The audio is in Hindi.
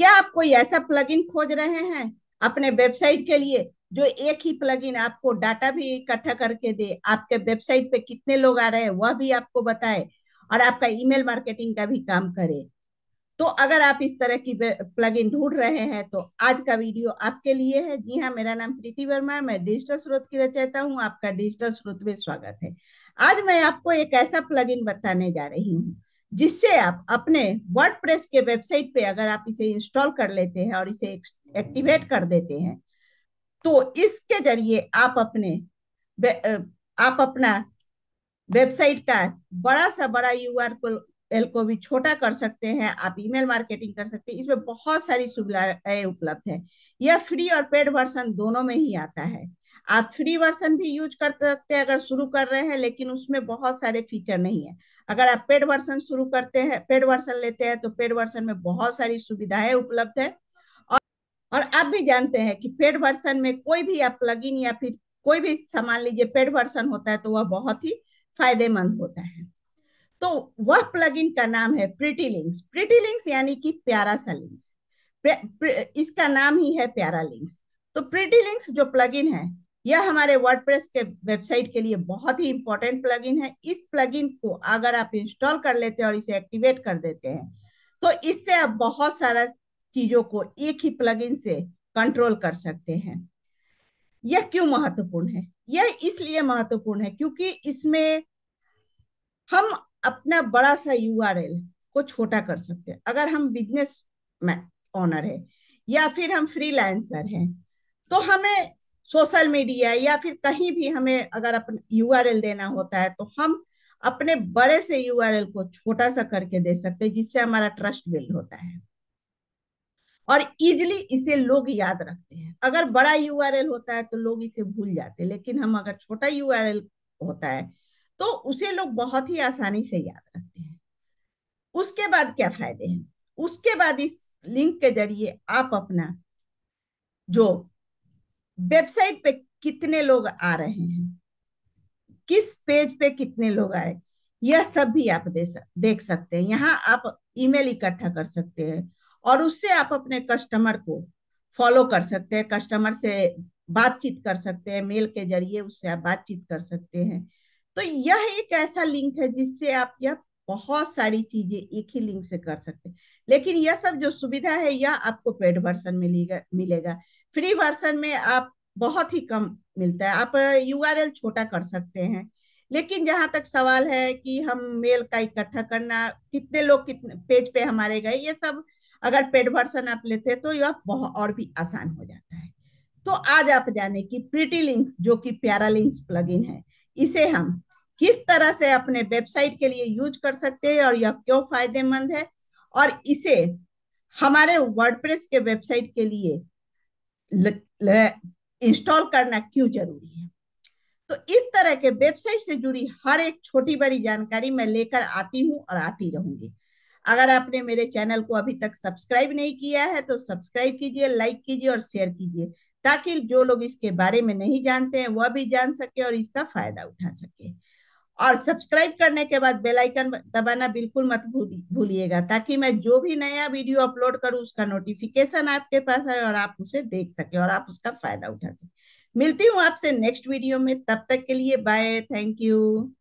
क्या आप कोई ऐसा प्लगइन खोज रहे हैं अपने वेबसाइट के लिए जो एक ही प्लगइन आपको डाटा भी इकट्ठा करके दे आपके वेबसाइट पे कितने लोग आ रहे हैं वह भी आपको बताए और आपका ईमेल मार्केटिंग का भी काम करे तो अगर आप इस तरह की प्लगइन ढूंढ रहे हैं तो आज का वीडियो आपके लिए है जी हाँ मेरा नाम प्रीति वर्मा है मैं डिजिटल स्रोत की रचयता हूँ आपका डिजिटल स्रोत में स्वागत है आज मैं आपको एक ऐसा प्लगइन बताने जा रही हूँ जिससे आप अपने वर्डप्रेस के वेबसाइट पे अगर आप इसे इंस्टॉल कर लेते हैं और इसे एक्टिवेट कर देते हैं तो इसके जरिए आप अपने आप अपना वेबसाइट का बड़ा सा बड़ा यू आर को भी छोटा कर सकते हैं आप ईमेल मार्केटिंग कर सकते हैं इसमें बहुत सारी सुविधाएं उपलब्ध है यह फ्री और पेड वर्सन दोनों में ही आता है आप फ्री वर्सन भी यूज कर सकते हैं अगर शुरू कर रहे हैं लेकिन उसमें बहुत सारे फीचर नहीं है अगर आप पेड वर्सन शुरू करते हैं पेड वर्सन लेते हैं तो पेड वर्सन में बहुत सारी सुविधाएं उपलब्ध है और, और आप भी जानते हैं कि पेड वर्सन में कोई भी आप प्लग या फिर कोई भी सामान लीजिए पेड वर्सन होता है तो वह बहुत ही फायदेमंद होता है तो वह प्लग का नाम है प्रिटी लिंक्स प्रिटी लिंक्स यानी कि प्यारा सा लिंक्स इसका नाम ही है प्यारा लिंक्स तो प्रिटी लिंक्स जो प्लग है यह हमारे वर्डप्रेस के वेबसाइट के लिए बहुत ही इंपॉर्टेंट प्लगइन है इस प्लगइन को अगर आप इंस्टॉल कर लेते हैं और इसे एक्टिवेट कर देते हैं तो इससे आप बहुत सारा चीजों को एक ही प्लगइन से कंट्रोल कर सकते हैं यह क्यों महत्वपूर्ण है यह इसलिए महत्वपूर्ण है क्योंकि इसमें हम अपना बड़ा सा यू को छोटा कर सकते हैं अगर हम बिजनेस में ऑनर है या फिर हम फ्रीलांसर हैं तो हमें सोशल मीडिया या फिर कहीं भी हमें अगर अपना यूआरएल देना होता है तो हम अपने बड़े से यूआरएल को छोटा सा करके दे सकते हैं जिससे हमारा ट्रस्ट बिल्ड होता है और इजिली इसे लोग याद रखते हैं अगर बड़ा यूआरएल होता है तो लोग इसे भूल जाते हैं लेकिन हम अगर छोटा यूआरएल होता है तो उसे लोग बहुत ही आसानी से याद रखते हैं उसके बाद क्या फायदे हैं उसके बाद इस लिंक के जरिए आप अपना जो वेबसाइट पे कितने लोग आ रहे हैं किस पेज पे कितने लोग आए यह सब भी आप देख सकते हैं यहाँ आप ईमेल इकट्ठा कर सकते हैं और उससे आप अपने कस्टमर को फॉलो कर सकते हैं कस्टमर से बातचीत कर सकते हैं मेल के जरिए उससे आप बातचीत कर सकते हैं तो यह एक ऐसा लिंक है जिससे आप यह बहुत सारी चीजें एक ही लिंक से कर सकते हैं लेकिन यह सब जो सुविधा है यह आपको पेड वर्सन में मिलेगा फ्री वर्सन में आप बहुत ही कम मिलता है आप यू छोटा कर सकते हैं लेकिन जहां तक सवाल है कि हम मेल का इकट्ठा करना कितने लोग कितने पेज पे हमारे गए ये सब अगर पेड वर्सन आप लेते तो यह बहुत और भी आसान हो जाता है तो आज आप जाने की प्रिटी लिंक्स जो कि प्यारा लिंक्स प्लगइन है इसे हम किस तरह से अपने वेबसाइट के लिए यूज कर सकते हैं और यह क्यों फायदेमंद है और इसे हमारे वर्डप्रेस के वेबसाइट के लिए इंस्टॉल करना क्यों जरूरी है तो इस तरह के वेबसाइट से जुड़ी हर एक छोटी बड़ी जानकारी मैं लेकर आती हूँ और आती रहूंगी अगर आपने मेरे चैनल को अभी तक सब्सक्राइब नहीं किया है तो सब्सक्राइब कीजिए लाइक कीजिए और शेयर कीजिए ताकि जो लोग इसके बारे में नहीं जानते हैं वह भी जान सके और इसका फायदा उठा सके और सब्सक्राइब करने के बाद बेल आइकन दबाना बिल्कुल मत भूलिएगा ताकि मैं जो भी नया वीडियो अपलोड करूं उसका नोटिफिकेशन आपके पास आए और आप उसे देख सके और आप उसका फायदा उठा सके मिलती हूँ आपसे नेक्स्ट वीडियो में तब तक के लिए बाय थैंक यू